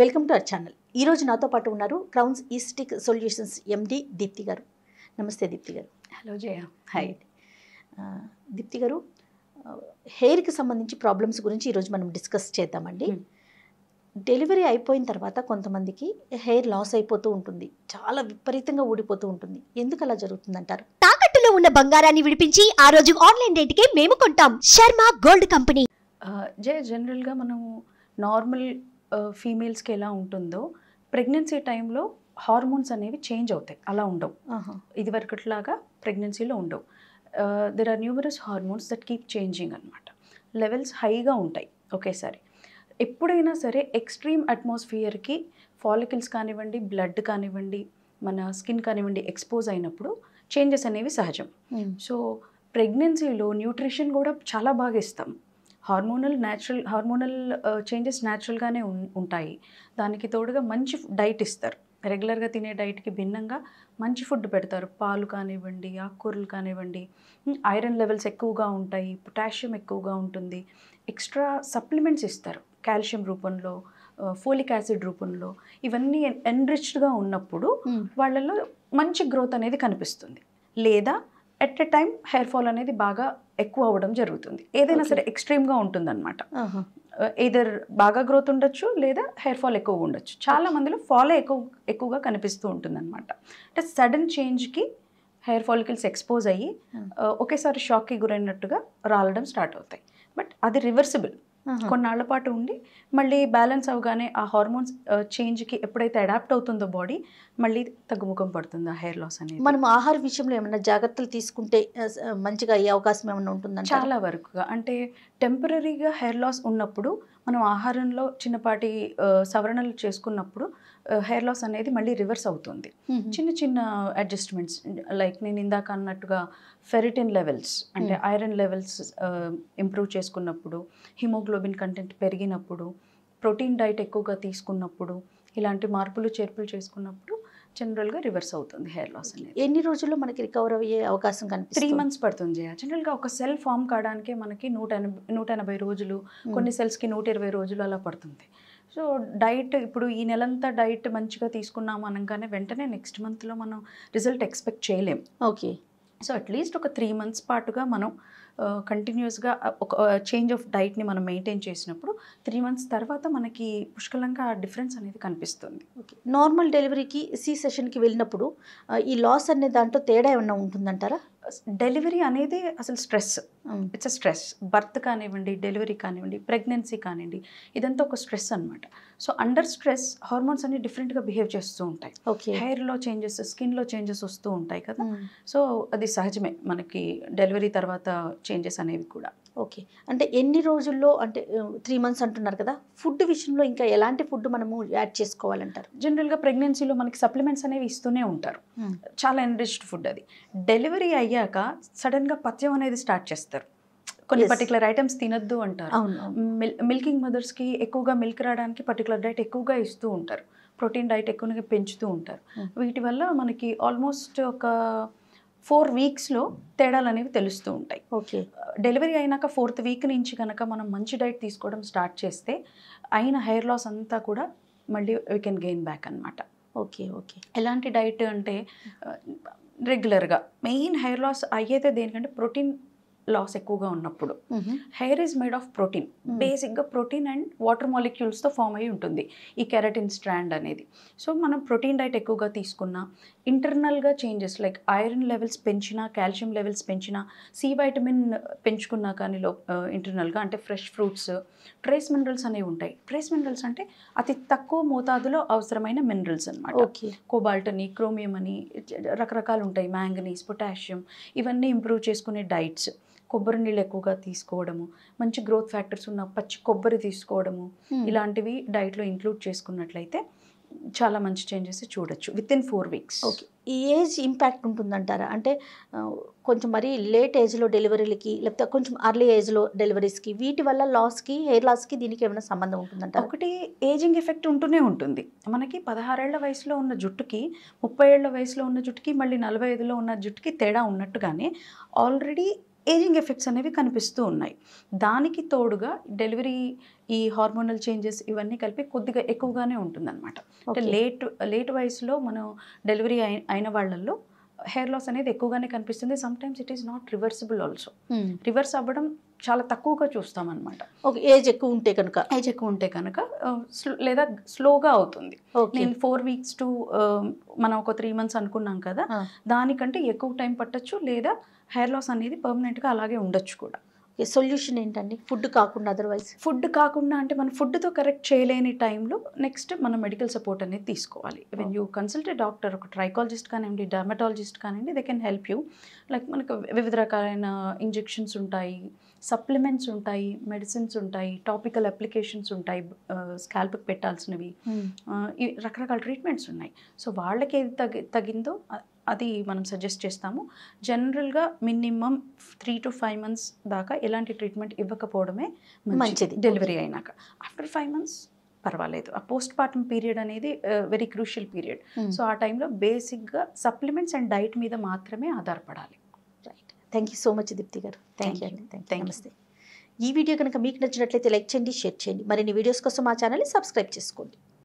Welcome to our channel ఈరోజు నాతో పాటు ఉన్నారు crowns aesthetic solutions MD Deepthi గారు నమస్తే దీప్తి గారు హలో జయ హాయ్ దీప్తి గారు హెయిర్కి సంబంధించి ప్రాబ్లమ్స్ గురించి ఈరోజు మనం డిస్కస్ చేద్దామండి డెలివరీ hmm. అయిపోయిన తర్వాత కొంతమందికి హెయిర్ లాస్ అయిపోతూ ఉంటుంది చాలా విపరీతంగా ఊడిపోతూ ఉంటుంది ఎందుకు అలా జరుగుతుందంటారు తాకట్టులో ఉన్న బంగారాన్ని విడిపించి ఆ రోజు ఆన్లైన్ రేటుకే మేము కొంటాం శర్మ గోల్డ్ కంపెనీ జయ జనరల్గా మనము నార్మల్ ఫీమేల్స్కి ఎలా ఉంటుందో ప్రెగ్నెన్సీ టైంలో హార్మోన్స్ అనేవి చేంజ్ అవుతాయి అలా ఉండవు వరకట్లాగా ప్రెగ్నెన్సీలో ఉండవు there are numerous hormones that keep changing అనమాట లెవెల్స్ హైగా ఉంటాయి ఒకేసారి ఎప్పుడైనా సరే ఎక్స్ట్రీమ్ అట్మాస్ఫియర్కి ఫాలికిల్స్ కానివ్వండి బ్లడ్ కానివ్వండి మన స్కిన్ కానివ్వండి ఎక్స్పోజ్ అయినప్పుడు చేంజెస్ అనేవి సహజం సో ప్రెగ్నెన్సీలో న్యూట్రిషన్ కూడా చాలా బాగా ఇస్తాం హార్మోనల్ న్యాచురల్ హార్మోనల్ చేంజెస్ న్యాచురల్గానే ఉంటాయి దానికి తోడుగా మంచి డైట్ ఇస్తారు రెగ్యులర్గా తినే డైట్కి భిన్నంగా మంచి ఫుడ్ పెడతారు పాలు కానివ్వండి ఆకుకూరలు కానివ్వండి ఐరన్ లెవెల్స్ ఎక్కువగా ఉంటాయి పొటాషియం ఎక్కువగా ఉంటుంది ఎక్స్ట్రా సప్లిమెంట్స్ ఇస్తారు కాల్షియం రూపంలో ఫోలిక్ యాసిడ్ రూపంలో ఇవన్నీ ఎన్రిచ్డ్గా ఉన్నప్పుడు వాళ్ళలో మంచి గ్రోత్ అనేది కనిపిస్తుంది లేదా at a time hair fall అనేది బాగా ఎక్కువ అవ్వడం జరుగుతుంది ఏదైనా సరే ఎక్స్ట్రీమ్గా ఉంటుందన్నమాట ఏదర్ బాగా గ్రోత్ ఉండొచ్చు లేదా హెయిర్ ఫాల్ ఎక్కువగా ఉండొచ్చు చాలా మందిలో ఫాలే ఎక్కువ ఎక్కువగా కనిపిస్తూ ఉంటుందన్నమాట అంటే సడన్ చేంజ్కి హెయిర్ ఫాలికల్స్ ఎక్స్పోజ్ అయ్యి ఒకేసారి షాక్కి గురైనట్టుగా రాలడం స్టార్ట్ అవుతాయి బట్ అది రివర్సిబుల్ కొన్నాళ్ల పాటు ఉండి మళ్ళీ బ్యాలెన్స్ అవగానే ఆ హార్మోన్స్ చేంజ్కి ఎప్పుడైతే అడాప్ట్ అవుతుందో బాడీ మళ్ళీ తగ్గుముఖం పడుతుంది ఆ హెయిర్ లాస్ అనేది మనం ఆహార విషయంలో ఏమైనా జాగ్రత్తలు తీసుకుంటే మంచిగా అయ్యే అవకాశం ఏమైనా ఉంటుందా చాలా వరకుగా అంటే టెంపరీగా హెయిర్ లాస్ ఉన్నప్పుడు మనం ఆహారంలో చిన్నపాటి సవరణలు చేసుకున్నప్పుడు హెయిర్ లాస్ అనేది మళ్ళీ రివర్స్ అవుతుంది చిన్న చిన్న అడ్జస్ట్మెంట్స్ లైక్ నేను ఇందాక అన్నట్టుగా ఫెరిటిన్ లెవెల్స్ అంటే hmm. ఐరన్ లెవెల్స్ ఇంప్రూవ్ చేసుకున్నప్పుడు హిమోగ్లోబిన్ కంటెంట్ పెరిగినప్పుడు ప్రోటీన్ డైట్ ఎక్కువగా తీసుకున్నప్పుడు ఇలాంటి మార్పులు చేర్పులు చేసుకున్నప్పుడు జనరల్గా రివర్స్ అవుతుంది హెయిర్ లాస్ అనేది ఎన్ని రోజుల్లో మనకి రికవర్ అయ్యే అవకాశం కనిపిస్తుంది త్రీ మంత్స్ పడుతుంది జనరల్గా ఒక సెల్ ఫామ్ కావడానికే మనకి నూట ఎనభై నూట ఎనభై రోజులు hmm. కొన్ని సెల్స్కి నూట ఇరవై రోజులు అలా పడుతుంది సో డైట్ ఇప్పుడు ఈ నెలంతా డైట్ మంచిగా తీసుకున్నాం అనగానే వెంటనే నెక్స్ట్ మంత్లో మనం రిజల్ట్ ఎక్స్పెక్ట్ చేయలేం ఓకే సో అట్లీస్ట్ ఒక త్రీ మంత్స్ పాటుగా మనం కంటిన్యూస్గా ఒక చేంజ్ ఆఫ్ డైట్ని మనం మెయింటైన్ చేసినప్పుడు త్రీ మంత్స్ తర్వాత మనకి పుష్కలంగా డిఫరెన్స్ అనేది కనిపిస్తుంది ఓకే నార్మల్ డెలివరీకి సీ సెషన్కి వెళ్ళినప్పుడు ఈ లాస్ అనే దాంట్లో తేడా ఏమైనా ఉంటుందంటారా డెలివరీ అనేది అసలు stress it's a stress birth కానివ్వండి డెలివరీ కానివ్వండి ప్రెగ్నెన్సీ కానివ్వండి ఇదంతా ఒక స్ట్రెస్ అనమాట సో అండర్ స్ట్రెస్ హార్మోన్స్ అన్ని డిఫరెంట్గా బిహేవ్ చేస్తూ ఉంటాయి ఓకే హెయిర్లో చేంజెస్ స్కిన్లో చేంజెస్ వస్తూ ఉంటాయి కదా సో అది సహజమే మనకి డెలివరీ తర్వాత చేంజెస్ అనేవి కూడా ఓకే అంటే ఎన్ని రోజుల్లో అంటే త్రీ మంత్స్ అంటున్నారు కదా ఫుడ్ విషయంలో ఇంకా ఎలాంటి ఫుడ్ మనము యాడ్ చేసుకోవాలంటారు జనరల్గా ప్రెగ్నెన్సీలో మనకి సప్లిమెంట్స్ అనేవి ఇస్తూనే ఉంటారు hmm. చాలా ఎన్రిచ్డ్ ఫుడ్ అది డెలివరీ అయ్యాక సడన్గా పథ్యం అనేది స్టార్ట్ చేస్తారు కొన్ని పర్టికులర్ ఐటమ్స్ తినద్దు అంటారు మిల్కింగ్ మదర్స్కి ఎక్కువగా మిల్క్ రావడానికి పర్టికులర్ డైట్ ఎక్కువగా ఇస్తూ ఉంటారు ప్రోటీన్ డైట్ ఎక్కువగా పెంచుతూ ఉంటారు hmm. వీటి వల్ల మనకి ఆల్మోస్ట్ ఒక ఫోర్ వీక్స్లో తేడాలు అనేవి తెలుస్తూ ఉంటాయి ఓకే డెలివరీ అయినాక ఫోర్త్ వీక్ నుంచి కనుక మనం మంచి డైట్ తీసుకోవడం స్టార్ట్ చేస్తే అయిన హెయిర్ లాస్ అంతా కూడా మళ్ళీ వీ కెన్ గెయిన్ బ్యాక్ అనమాట ఓకే ఓకే ఎలాంటి డైట్ అంటే రెగ్యులర్గా మెయిన్ హెయిర్ లాస్ అయ్యేదే దేనికంటే ప్రోటీన్ లాస్ ఎక్కువగా ఉన్నప్పుడు hair is made of protein బేసిక్గా ప్రోటీన్ అండ్ వాటర్ మాలిక్యూల్స్తో ఫామ్ అయి ఉంటుంది ఈ కెరటిన్ స్ట్రాండ్ అనేది సో మనం ప్రోటీన్ డైట్ ఎక్కువగా తీసుకున్నా ఇంటర్నల్గా చేంజెస్ లైక్ ఐరన్ లెవెల్స్ పెంచినా కాల్షియం లెవెల్స్ పెంచినా సి వైటమిన్ పెంచుకున్నా కానీ లో ఇంటర్నల్గా uh, అంటే ఫ్రెష్ ఫ్రూట్స్ ట్రేస్ మినరల్స్ అనేవి ఉంటాయి ట్రేస్ మినరల్స్ అంటే అతి తక్కువ మోతాదులో అవసరమైన మినరల్స్ అనమాట కోబాల్ట్ అని క్రోమియం అని రకరకాలు ఉంటాయి మ్యాంగనీస్ పొటాషియం ఇవన్నీ ఇంప్రూవ్ చేసుకునే డైట్స్ కొబ్బరి నీళ్ళు ఎక్కువగా తీసుకోవడము మంచి గ్రోత్ ఫ్యాక్టర్స్ ఉన్న పచ్చి కొబ్బరి తీసుకోవడము hmm. ఇలాంటివి డైట్లో ఇంక్లూడ్ చేసుకున్నట్లయితే చాలా మంచి చేంజెస్ చూడొచ్చు within four weeks okay ఈ ఏజ్ ఇంపాక్ట్ ఉంటుందంటారా అంటే కొంచెం మరీ లేట్ ఏజ్లో డెలివరీలకి లేకపోతే కొంచెం అర్లీ ఏజ్లో డెలివరీస్కి వీటి వల్ల లాస్కి హెయిర్ లాస్కి దీనికి ఏమైనా సంబంధం ఉంటుందంట ఒకటి ఏజింగ్ ఎఫెక్ట్ ఉంటూనే ఉంటుంది మనకి పదహారేళ్ల వయసులో ఉన్న జుట్టుకి ముప్పై ఏళ్ల వయసులో ఉన్న జుట్టుకి మళ్ళీ నలభై ఐదులో ఉన్న జుట్టుకి తేడా ఉన్నట్టుగానే ఆల్రెడీ ఏజింగ్ ఎఫెక్ట్స్ అనేవి కనిపిస్తూ ఉన్నాయి దానికి తోడుగా డెలివరీ ఈ హార్మోనల్ చేంజెస్ ఇవన్నీ కలిపి కొద్దిగా ఎక్కువగానే ఉంటుందన్నమాట అంటే లేట్ లేట్ వయసులో మనం డెలివరీ అయిన వాళ్ళల్లో హెయిర్ లాస్ అనేది ఎక్కువగానే కనిపిస్తుంది sometimes it is not reversible also reverse అవ్వడం చాలా తక్కువగా చూస్తాం అనమాట ఓకే ఏజ్ ఎక్కువ ఉంటే కనుక ఏజ్ ఎక్కువ ఉంటే కనుక లేదా స్లోగా అవుతుంది నేను ఫోర్ వీక్స్ టు మనం ఒక త్రీ మంత్స్ అనుకున్నాం కదా దానికంటే ఎక్కువ టైం పట్టచ్చు లేదా హెయిర్ లాస్ అనేది పర్మనెంట్గా అలాగే ఉండొచ్చు కూడా సొల్యూషన్ ఏంటండి ఫుడ్ కాకుండా అదర్వైజ్ ఫుడ్ కాకుండా అంటే మనం ఫుడ్తో కరెక్ట్ చేయలేని టైంలో నెక్స్ట్ మనం మెడికల్ సపోర్ట్ అనేది తీసుకోవాలి వెన్ యూ కన్సల్ట్ డాక్టర్ ఒక ట్రైకాలజిస్ట్ కానివ్వండి డర్మటాలజిస్ట్ కానివ్వండి they can help you like మనకు వివిధ రకాలైన ఇంజెక్షన్స్ ఉంటాయి సప్లిమెంట్స్ ఉంటాయి మెడిసిన్స్ ఉంటాయి టాపికల్ అప్లికేషన్స్ ఉంటాయి స్కాల్ప్కి uh, పెట్టాల్సినవి hmm. uh, రకరకాల ట్రీట్మెంట్స్ ఉన్నాయి సో వాళ్ళకి ఏది తగి తగిందో అది మనం సజెస్ట్ చేస్తాము జనరల్గా minimum three to five months దాకా ఎలాంటి ట్రీట్మెంట్ ఇవ్వకపోవడమే మంచిది డెలివరీ అయినాక ఆఫ్టర్ ఫైవ్ మంత్స్ పర్వాలేదు ఆ పోస్ట్ పార్టమ్ పీరియడ్ అనేది వెరీ క్రూషియల్ పీరియడ్ సో ఆ టైంలో బేసిక్గా సప్లిమెంట్స్ అండ్ డైట్ మీద మాత్రమే ఆధారపడాలి right thank you so much Deepti garu thank you అండి థ్యాంక్ యూ నమస్తే ఈ వీడియో కనుక మీకు నచ్చినట్లయితే లైక్ చేయండి షేర్ చేయండి మరిన్ని వీడియోస్ కోసం మా ఛానల్ని సబ్స్క్రైబ్ చేసుకోండి